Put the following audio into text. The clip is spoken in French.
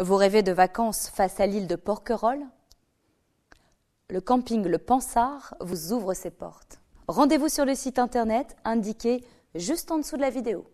Vous rêvez de vacances face à l'île de Porquerolles Le camping Le Pansard vous ouvre ses portes. Rendez-vous sur le site internet indiqué juste en dessous de la vidéo.